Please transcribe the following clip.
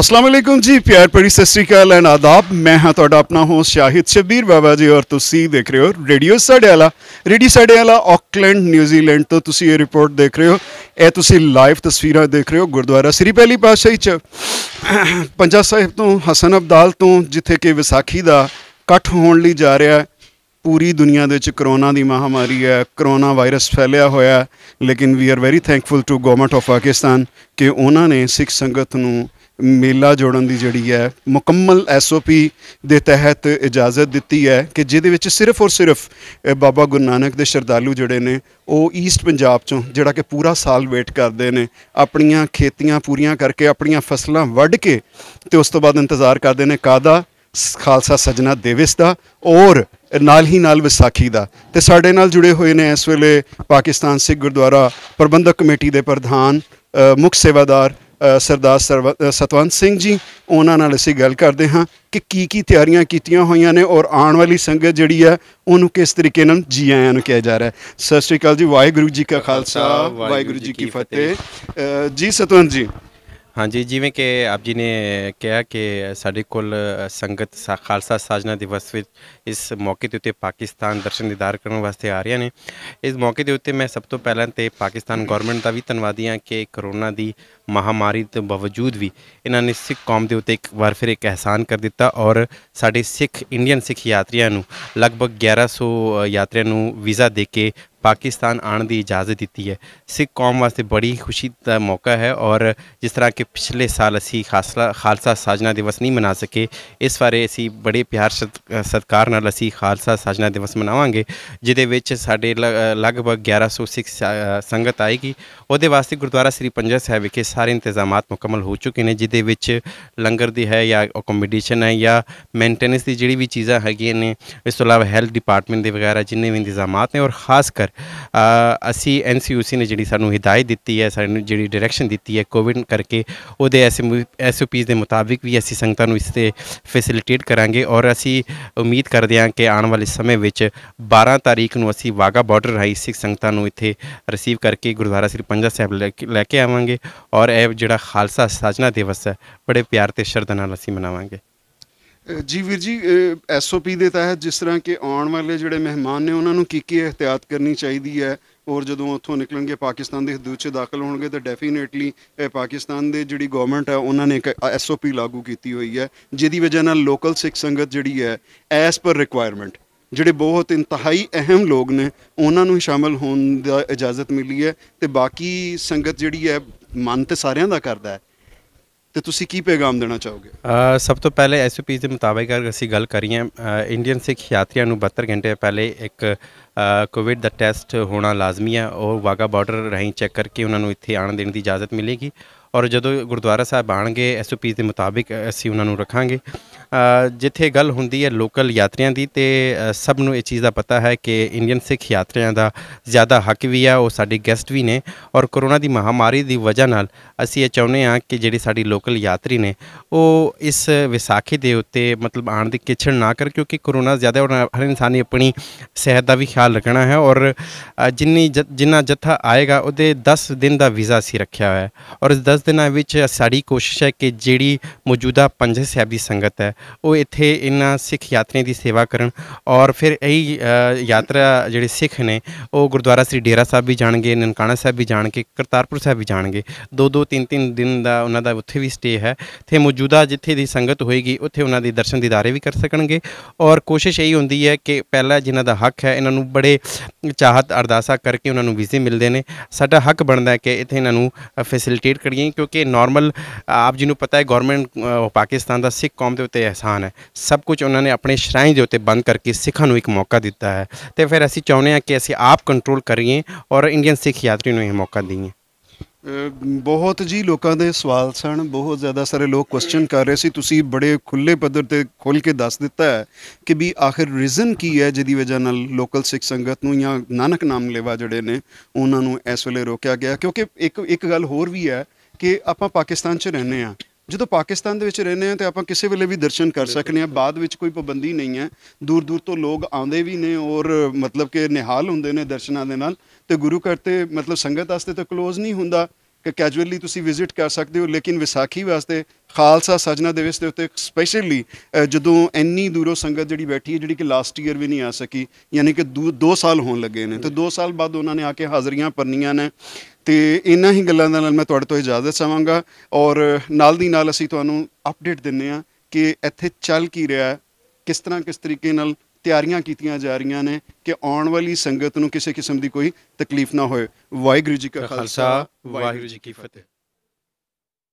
ਅਸਲਾਮ ਅਲੈਕੁਮ ਜੀ ਪਿਆਰ ਭਰੀ ਸਤਿ ਸ੍ਰੀ ਅਕਾਲ ਐਂਡ ਆਦਾਬ ਮੈਂ ਹਾਂ ਤੁਹਾਡਾ ਆਪਣਾ ਹੋਸਟ ਸ਼ਾਹਿਦ ਸ਼ਬੀਰ ਬਾਬਾ ਜੀ ਔਰ ਤੁਸੀਂ ਦੇਖ ਰਹੇ ਹੋ ਰੇਡੀਓ ਸਾਡੇ ਵਾਲਾ ਰੇਡੀ ਸਾਡੇ ਵਾਲਾ ਆਕਲੈਂਡ ਨਿਊਜ਼ੀਲੈਂਡ ਤੋਂ ਤੁਸੀਂ ਇਹ ਰਿਪੋਰਟ ਦੇਖ ਰਹੇ ਹੋ ਇਹ ਤੁਸੀਂ ਲਾਈਵ ਤਸਵੀਰਾਂ ਦੇਖ ਰਹੇ ਹੋ ਗੁਰਦੁਆਰਾ ਸ੍ਰੀ ਪਹਿਲੀ ਪਾਤਸ਼ਾਹੀ ਚ ਪੰਜਾ ਸਾਹਿਬ ਤੋਂ ਹਸਨ ਅਬਦਾਲ ਤੋਂ ਜਿੱਥੇ ਕਿ ਵਿਸਾਖੀ ਦਾ ਇਕੱਠ ਹੋਣ ਲਈ ਜਾ ਰਿਹਾ ਹੈ ਪੂਰੀ ਦੁਨੀਆ ਦੇ ਵਿੱਚ ਕਰੋਨਾ ਦੀ ਮਹਾਮਾਰੀ ਹੈ ਕਰੋਨਾ ਵਾਇਰਸ ਫੈਲਿਆ ਹੋਇਆ ਲੇਕਿਨ we are very thankful to government of Pakistan ਕਿ ਉਹਨਾਂ ਨੇ ਸਿੱਖ ਸੰਗਤ ਨੂੰ ਮੇਲਾ ਜੋੜਨ ਦੀ ਜਿਹੜੀ ਹੈ ਮੁਕੰਮਲ ਐਸਓਪੀ ਦੇ ਤਹਿਤ ਇਜਾਜ਼ਤ ਦਿੱਤੀ ਹੈ ਕਿ ਜਿਹਦੇ ਵਿੱਚ ਸਿਰਫ ਔਰ ਸਿਰਫ ਬਾਬਾ ਗੁਰੂ ਨਾਨਕ ਦੇ ਸ਼ਰਧਾਲੂ ਜਿਹੜੇ ਨੇ ਉਹ ਈਸਟ ਪੰਜਾਬ ਚੋਂ ਜਿਹੜਾ ਕਿ ਪੂਰਾ ਸਾਲ ਵੇਟ ਕਰਦੇ ਨੇ ਆਪਣੀਆਂ ਖੇਤੀਆਂ ਪੂਰੀਆਂ ਕਰਕੇ ਆਪਣੀਆਂ ਫਸਲਾਂ ਵੱਢ ਕੇ ਤੇ ਉਸ ਤੋਂ ਬਾਅਦ ਇੰਤਜ਼ਾਰ ਕਰਦੇ ਨੇ ਕਾਦਾ ਖਾਲਸਾ ਸਜਣਾ ਦੇਵਿਸ ਦਾ ਔਰ ਨਾਲ ਹੀ ਨਾਲ ਵਿਸਾਖੀ ਦਾ ਤੇ ਸਾਡੇ ਨਾਲ ਜੁੜੇ ਹੋਏ ਨੇ ਇਸ ਵੇਲੇ ਪਾਕਿਸਤਾਨ ਸਿੱਖ ਗੁਰਦੁਆਰਾ ਪ੍ਰਬੰਧਕ ਕਮੇਟੀ ਦੇ ਪ੍ਰਧਾਨ ਮੁਖ ਸੇਵਾਦਾਰ ਸਰਦਾਰ ਸਤਵੰਤ ਸਿੰਘ ਜੀ ਉਹਨਾਂ ਨਾਲ ਅਸੀਂ ਗੱਲ ਕਰਦੇ ਹਾਂ ਕਿ ਕੀ ਕੀ ਤਿਆਰੀਆਂ ਕੀਤੀਆਂ ਹੋਈਆਂ ਨੇ ਔਰ ਆਉਣ ਵਾਲੀ ਸੰਗਤ ਜਿਹੜੀ ਹੈ ਉਹਨੂੰ ਕਿਸ ਤਰੀਕੇ ਨਾਲ ਜੀ ਆਇਆਂ ਨੂੰ ਕਿਹਾ ਜਾ ਰਿਹਾ ਹੈ ਸਤਿ ਸ਼੍ਰੀ ਅਕਾਲ ਜੀ ਵਾਹਿਗੁਰੂ ਜੀ ਕਾ ਖਾਲਸਾ ਵਾਹਿਗੁਰੂ ਜੀ ਕੀ ਫਤਿਹ ਜੀ ਸਤਵੰਤ ਜੀ ਹਾਂਜੀ ਜਿਵੇਂ ਕਿ ਆਪ ਜੀ ਨੇ ਕਿਹਾ ਕਿ ਸਾਡੇ ਕੋਲ ਸੰਗਤ ਖਾਲਸਾ ਸਾਜਨਾ ਦਿਵਸ ਵਿੱਚ ਇਸ ਮੌਕੇ ਤੇ ਉੱਤੇ ਪਾਕਿਸਤਾਨ ਦਰਸ਼ਨ ਦੀਦਾਰ ਕਰਨ ਵਾਸਤੇ ਆ ਰਹੇ ਨੇ ਇਸ ਮੌਕੇ ਦੇ ਉੱਤੇ ਮੈਂ ਸਭ ਤੋਂ ਪਹਿਲਾਂ ਤੇ ਪਾਕਿਸਤਾਨ ਗਵਰਨਮੈਂਟ ਦਾ ਵੀ ਧੰਨਵਾਦੀ ਹਾਂ ਕਿ ਕਰੋਨਾ ਦੀ ਮਹਾਮਾਰੀ ਤੋਂ ਬਾਵਜੂਦ ਵੀ ਇਹਨਾਂ ਨੇ ਸਿੱਖ ਕੌਮ ਦੇ ਉੱਤੇ ਇੱਕ ਵਾਰ ਫਿਰ ਇੱਕ ਅਹਿਸਾਨ ਕਰ ਦਿੱਤਾ ਔਰ ਸਾਡੇ ਸਿੱਖ ਇੰਡੀਅਨ ਸਿੱਖ ਯਾਤਰੀਆਂ ਨੂੰ ਲਗਭਗ 1100 ਯਾਤਰੀਆਂ ਨੂੰ ਵੀਜ਼ਾ ਦੇ ਕੇ ਪਾਕਿਸਤਾਨ ਆਣ ਦੀ ਇਜਾਜ਼ਤ ਦਿੱਤੀ ਹੈ ਸਿੱਖ ਕੌਮ ਵਾਸਤੇ ਬੜੀ ਖੁਸ਼ੀ ਦਾ ਮੌਕਾ ਹੈ ਔਰ ਜਿਸ ਤਰ੍ਹਾਂ ਕਿ ਪਿਛਲੇ ਸਾਲ ਅਸੀਂ ਖਾਲਸਾ ਖਾਲਸਾ ਸਾਜਨਾ ਦਿਵਸ ਨਹੀਂ ਮਨਾ ਸਕੇ ਇਸ ਵਾਰੇ ਅਸੀਂ ਬੜੇ ਪਿਆਰ ਸਤਕਾਰ ਨਾਲ ਅਸੀਂ ਖਾਲਸਾ ਸਾਜਨਾ ਦਿਵਸ ਮਨਾਵਾਂਗੇ ਜਿਹਦੇ ਵਿੱਚ ਸਾਡੇ ਲਗਭਗ 1100 ਸਿੱਖ ਸੰਗਤ ਆਏਗੀ ਉਹਦੇ ਵਾਸਤੇ ਗੁਰਦੁਆਰਾ ਸ੍ਰੀ ਪੰਜਾ ਸਾਹਿਬ ਵਿਖੇ ਸਾਰੇ ਇੰਤਜ਼ਾਮਾਤ ਮੁਕੰਮਲ ਹੋ ਚੁੱਕੇ ਨੇ ਜਿਹਦੇ ਵਿੱਚ ਲੰਗਰ ਦੀ ਹੈ ਜਾਂ ਅਕੋਮੋਡੇਸ਼ਨ ਹੈ ਜਾਂ ਮੇਨਟੇਨੈਂਸ ਦੀ ਜਿਹੜੀ ਵੀ ਚੀਜ਼ਾਂ ਹੈਗੀਆਂ ਨੇ ਇਸ ਤੋਂ ਇਲਾਵਾ ਹੈਲਥ ਡਿਪਾਰਟਮੈਂਟ ਦੇ ਵਗੈਰਾ ਜਿੰਨੇ ਵੀ ਇੰਤਜ਼ਾਮਾਤ ਨੇ ਔਰ ਖਾਸ ਕਰ ਅਸੀਂ ਐਨਸੀਯੂਸੀ ਨੇ ਜਿਹੜੀ ਸਾਨੂੰ ਹਿਦਾਇਤ ਦਿੱਤੀ ਹੈ ਸਾਨੂੰ ਜਿਹੜੀ ਡਾਇਰੈਕਸ਼ਨ ਦਿੱਤੀ ਹੈ ਕੋਵਿਡ ਕਰਕੇ ਉਹਦੇ ਐਸਓਪੀਜ਼ ਦੇ ਮੁਤਾਬਿਕ ਵੀ ਅਸੀਂ ਸੰਗਤਾਂ ਨੂੰ ਇਸ ਤੇ ਫੈਸਿਲਿਟੇਟ ਕਰਾਂਗੇ ਔਰ ਅਸੀਂ ਉਮੀਦ ਕਰਦੇ ਹਾਂ ਕਿ ਆਉਣ ਵਾਲੇ ਸਮੇਂ ਵਿੱਚ 12 ਤਾਰੀਖ ਨੂੰ ਅਸੀਂ ਵਾਗਾ ਬਾਰਡਰ ਰਾਈ ਸਿੱਖ ਸੰਗਤਾਂ ਨੂੰ ਇੱਥੇ ਰਿਸੀਵ ਕਰਕੇ ਗੁਰਦੁਆਰਾ ਸ੍ਰੀ ਪੰਜਾ ਸਾਹਿਬ ਲੈ ਕੇ ਆਵਾਂਗੇ ਔਰ ਇਹ ਜਿਹੜਾ ਖਾਲਸਾ ਸਾਜਨਾ ਦਿਵਸ ਹੈ ਬੜੇ ਪਿਆਰ ਤੇ ਸ਼ਰਧਾ ਨਾਲ ਅਸੀਂ ਮਨਾਵਾਂਗੇ ਜੀ ਵੀਰ ਜੀ ਐਸਓਪੀ ਦੇ ਤਹਿਤ ਜਿਸ ਤਰ੍ਹਾਂ ਕਿ ਆਉਣ ਵਾਲੇ ਜਿਹੜੇ ਮਹਿਮਾਨ ਨੇ ਉਹਨਾਂ ਨੂੰ ਕੀ ਕੀ ਇhtiyat ਕਰਨੀ ਚਾਹੀਦੀ ਹੈ ਔਰ ਜਦੋਂ ਉੱਥੋਂ ਨਿਕਲਣਗੇ ਪਾਕਿਸਤਾਨ ਦੇ ਹਦੂਦ 'ਚ ਦਾਖਲ ਹੋਣਗੇ ਤਾਂ ਡੈਫੀਨੇਟਲੀ ਪਾਕਿਸਤਾਨ ਦੇ ਜਿਹੜੀ ਗਵਰਨਮੈਂਟ ਹੈ ਉਹਨਾਂ ਨੇ ਇੱਕ ਐਸਓਪੀ ਲਾਗੂ ਕੀਤੀ ਹੋਈ ਹੈ ਜਿਹਦੀ ਵਜ੍ਹਾ ਨਾਲ ਲੋਕਲ ਸਿੱਖ ਸੰਗਤ ਜਿਹੜੀ ਹੈ ਐਸ ਪਰ ਰਿਕੁਆਇਰਮੈਂਟ ਜਿਹੜੇ ਬਹੁਤ ਇੰਤਹਾਈ ਅਹਿਮ ਲੋਕ ਨੇ ਉਹਨਾਂ ਨੂੰ ਸ਼ਾਮਲ ਹੋਣ ਦਾ ਇਜਾਜ਼ਤ ਮਿਲੀ ਹੈ ਤੇ ਬਾਕੀ ਸੰਗਤ ਜਿਹੜੀ ਹੈ ਮੰਨ ਤੇ ਸਾਰਿਆਂ ਦਾ ਕਰਦਾ ਹੈ ਤੇ ਤੁਸੀਂ ਕੀ ਪੈਗਾਮ ਦੇਣਾ ਚਾਹੋਗੇ ਸਭ ਤੋਂ ਪਹਿਲੇ ਐਸਓਪੀ ਦੇ ਮੁਤਾਬਕ ਅਗਰ ਅਸੀਂ ਗੱਲ ਕਰੀਏ ਇੰਡੀਅਨ ਸਿੱਖ ਯਾਤਰੀਆਂ ਨੂੰ 72 ਘੰਟੇ ਪਹਿਲੇ ਇੱਕ ਕੋਵਿਡ ਦਾ ਟੈਸਟ ਹੋਣਾ ਲਾਜ਼ਮੀ ਹੈ ਉਹ ਵਾਗਾ ਬਾਰਡਰ ਰਹੀਂ ਚੈੱਕ ਕਰਕੇ ਉਹਨਾਂ ਨੂੰ ਇੱਥੇ ਆਣ ਦੇਣ ਦੀ ਇਜਾਜ਼ਤ ਮਿਲੇਗੀ ਔਰ ਜਦੋਂ ਗੁਰਦੁਆਰਾ ਸਾਹਿਬ ਆਣਗੇ ਐਸਓਪੀ ਦੇ ਮੁਤਾਬਕ ਅਸੀਂ ਉਹਨਾਂ ਨੂੰ ਰੱਖਾਂਗੇ ਜਿੱਥੇ ਗੱਲ ਹੁੰਦੀ ਹੈ ਲੋਕਲ ਯਾਤਰੀਆਂ ਦੀ ਤੇ ਸਭ ਨੂੰ ਇਹ ਚੀਜ਼ ਦਾ ਪਤਾ ਹੈ ਕਿ ਇੰਡੀਅਨ ਸਿੱਖ ਯਾਤਰੀਆਂ ਦਾ ਜ਼ਿਆਦਾ ਹੱਕ ਵੀ ਆ ਉਹ ਸਾਡੇ ਗੈਸਟ ਵੀ ਨੇ ਔਰ ਕੋਰੋਨਾ ਦੀ ਮਹਾਮਾਰੀ ਦੀ ਵਜ੍ਹਾ ਨਾਲ ਅਸੀਂ ਇਹ ਚਾਹੁੰਦੇ ਆ ਕਿ ਜਿਹੜੀ ਸਾਡੀ ਲੋਕਲ ਯਾਤਰੀ ਨੇ ਉਹ ਇਸ ਵਿਸਾਖੀ ਦੇ ਉੱਤੇ ਮਤਲਬ ਆਣ ਦੀ ਕਿਛੜ ਨਾ ਕਰ ਕਿਉਂਕਿ ਕੋਰੋਨਾ ਜ਼ਿਆਦਾ ਹੋਣਾ ਹਰ ਇਨਸਾਨ ਨੇ ਆਪਣੀ ਸਿਹਤ ਦਾ ਵੀ ਖਿਆਲ ਰੱਖਣਾ ਹੈ ਔਰ ਜਿੰਨੀ ਜਿੰਨਾ ਜੱਥਾ ਆਏਗਾ ਉਹਦੇ 10 ਦਿਨ ਦਾ ਵੀਜ਼ਾ ਸੀ ਰੱਖਿਆ ਹੋਇਆ ਹੈ ਔਰ ਇਸ 10 ਦਿਨਾਂ ਵਿੱਚ ਸਾਡੀ ਕੋਸ਼ਿਸ਼ ਹੈ ਕਿ ਜਿਹੜੀ ਮੌਜੂਦਾ ਪੰਜ ਸਾਹਿਬ ਦੀ ਸੰਗਤ ਹੈ ਉਹ ਇੱਥੇ ਇਹਨਾਂ ਸਿੱਖ ਯਾਤਰੀਆਂ ਦੀ ਸੇਵਾ ਕਰਨ ਔਰ ਫਿਰ ਇਹ ਯਾਤਰਾ ਜਿਹੜੇ ਸਿੱਖ ਨੇ ਉਹ ਗੁਰਦੁਆਰਾ ਸ੍ਰੀ ਡੇਰਾ ਸਾਹਿਬ ਵੀ ਜਾਣਗੇ ਨਨਕਾਣਾ ਸਾਹਿਬ ਵੀ ਜਾਣਗੇ ਕਰਤਾਰਪੁਰ ਸਾਹਿਬ ਵੀ ਜਾਣਗੇ ਦੋ ਦੋ ਤਿੰਨ ਤਿੰਨ ਦਿਨ ਦਾ ਉਹਨਾਂ ਦਾ ਉੱਥੇ ਵੀ ਸਟੇ ਹੈ ਤੇ ਮੌਜੂਦਾ ਜਿੱਥੇ ਦੀ ਸੰਗਤ ਹੋਏਗੀ ਉੱਥੇ ਉਹਨਾਂ ਦੇ ਦਰਸ਼ਨ ਦੀਦਾਰੇ ਵੀ ਕਰ ਸਕਣਗੇ ਔਰ ਕੋਸ਼ਿਸ਼ ਇਹੀ ਹੁੰਦੀ ਹੈ ਕਿ ਪਹਿਲਾਂ ਜਿਨ੍ਹਾਂ ਦਾ ਹੱਕ ਹੈ ਇਹਨਾਂ ਨੂੰ ਬੜੇ ਚਾਹਤ ਅਰਦਾਸਾ ਕਰਕੇ ਉਹਨਾਂ ਨੂੰ ਵੀਜ਼ੇ ਮਿਲਦੇ ਨੇ ਸਾਡਾ ਹੱਕ ਬਣਦਾ ਹੈ ਕਿ ਇੱਥੇ ਇਹਨਾਂ ਨੂੰ ਫੈਸਿਲਿਟੇਟ ਕਰੀਏ ਕਿਉਂਕਿ ਨਾਰਮਲ ਆਪ ਜੀ ਨੂੰ ਪਤਾ ਹੈ ਗਵਰਨਮੈਂਟ ਪਾਕਿਸਤਾਨ ਦਾ ਸਿੱਖ ਕੌਮ ਦੇ ਉੱਤੇ ਦੇ ਅਹਿਸਾਨ ਹੈ ਸਭ ਕੁਝ ਉਹਨਾਂ ਨੇ ਆਪਣੇ ਸ਼ਰਾਈਨ ਦੇ ਉੱਤੇ ਬੰਦ ਕਰਕੇ ਸਿੱਖਾਂ ਨੂੰ ਇੱਕ ਮੌਕਾ ਦਿੱਤਾ ਹੈ ਤੇ ਫਿਰ ਅਸੀਂ ਚਾਹੁੰਦੇ ਹਾਂ ਕਿ ਅਸੀਂ ਆਪ ਕੰਟਰੋਲ ਕਰੀਏ ਔਰ ਇੰਡੀਅਨ ਸਿੱਖ ਯਾਤਰੀ ਨੂੰ ਇਹ ਮੌਕਾ ਦਈਏ ਬਹੁਤ ਜੀ ਲੋਕਾਂ ਦੇ ਸਵਾਲ ਸਨ ਬਹੁਤ ਜ਼ਿਆਦਾ ਸਾਰੇ ਲੋਕ ਕੁਐਸਚਨ ਕਰ ਰਹੇ ਸੀ ਤੁਸੀਂ ਬੜੇ ਖੁੱਲੇ ਪੱਧਰ ਤੇ ਖੋਲ ਕੇ ਦੱਸ ਦਿੱਤਾ ਹੈ ਕਿ ਵੀ ਆਖਿਰ ਰੀਜ਼ਨ ਕੀ ਹੈ ਜਿਹਦੀ ਵਜ੍ਹਾ ਨਾਲ ਲੋਕਲ ਸਿੱਖ ਸੰਗਤ ਨੂੰ ਜਾਂ ਨਾਨਕ ਨਾਮ ਲੈਵਾ ਜਿਹੜੇ ਨੇ ਉਹਨਾਂ ਨੂੰ ਇਸ ਵੇਲੇ ਰੋਕਿਆ ਗਿਆ ਕਿਉਂਕਿ ਇੱਕ ਇੱਕ ਗੱਲ ਹੋਰ ਵੀ ਹੈ ਕਿ ਆਪਾਂ ਪਾਕਿਸਤਾਨ 'ਚ ਰਹਿੰਦੇ ਆ ਜਦੋਂ ਪਾਕਿਸਤਾਨ ਦੇ ਵਿੱਚ ਰਹਿੰਦੇ ਆ ਤੇ ਆਪਾਂ ਕਿਸੇ ਵੇਲੇ ਵੀ ਦਰਸ਼ਨ ਕਰ ਸਕਦੇ ਆ ਬਾਅਦ ਵਿੱਚ ਕੋਈ ਪਾਬੰਦੀ ਨਹੀਂ ਹੈ ਦੂਰ ਦੂਰ ਤੋਂ ਲੋਕ ਆਉਂਦੇ ਵੀ ਨੇ ਔਰ ਮਤਲਬ ਕਿ ਨਿਹਾਲ ਹੁੰਦੇ ਨੇ ਦਰਸ਼ਨਾਂ ਦੇ ਨਾਲ ਤੇ ਗੁਰੂ ਘਰ ਤੇ ਮਤਲਬ ਸੰਗਤ ਵਾਸਤੇ ਤਾਂ ক্লোਜ਼ ਨਹੀਂ ਹੁੰਦਾ ਕਿ ਕੈਜੂਅਲੀ ਤੁਸੀਂ ਵਿਜ਼ਿਟ ਕਰ ਸਕਦੇ ਹੋ ਲੇਕਿਨ ਵਿਸਾਖੀ ਵਾਸਤੇ ਖਾਲਸਾ ਸਜਣਾ ਦਿਵਸ ਦੇ ਉੱਤੇ ਸਪੈਸ਼ਲੀ ਜਦੋਂ ਇੰਨੀ ਦੂਰੋਂ ਸੰਗਤ ਜਿਹੜੀ ਬੈਠੀ ਹੈ ਜਿਹੜੀ ਕਿ ਲਾਸਟ ਈਅਰ ਵੀ ਨਹੀਂ ਆ ਸਕੀ ਯਾਨੀ ਕਿ 2 ਸਾਲ ਹੋਣ ਲੱਗੇ ਨੇ ਤੇ 2 ਸਾਲ ਬਾਅਦ ਉਹਨਾਂ ਨੇ ਆ ਕੇ ਹਾਜ਼ਰੀਆਂ ਭਰਨੀਆਂ ਨੇ ਤੇ ਇਨ੍ਹਾਂ ਹੀ ਗੱਲਾਂ ਨਾਲ ਮੈਂ ਤੁਹਾਡੇ ਤੋਂ ਇਜਾਜ਼ਤ ਚਾਹਾਂਗਾ ਔਰ ਨਾਲ ਦੀ ਨਾਲ ਅਸੀਂ ਤੁਹਾਨੂੰ ਅਪਡੇਟ ਦਿੰਨੇ ਆ ਕਿ ਇੱਥੇ ਚੱਲ ਕੀ ਰਿਹਾ ਕਿਸ ਤਰ੍ਹਾਂ ਕਿਸ ਤਰੀਕੇ ਨਾਲ ਤਿਆਰੀਆਂ ਕੀਤੀਆਂ ਜਾ ਰਹੀਆਂ ਨੇ ਕਿ ਆਉਣ ਵਾਲੀ ਸੰਗਤ ਨੂੰ ਕਿਸੇ ਕਿਸਮ ਦੀ ਕੋਈ ਤਕਲੀਫ ਨਾ ਹੋਏ ਵਾਹਿਗੁਰੂ ਜੀ ਕਾ ਖਾਲਸਾ ਵਾਹਿਗੁਰੂ ਜੀ ਕੀ ਫਤਿਹ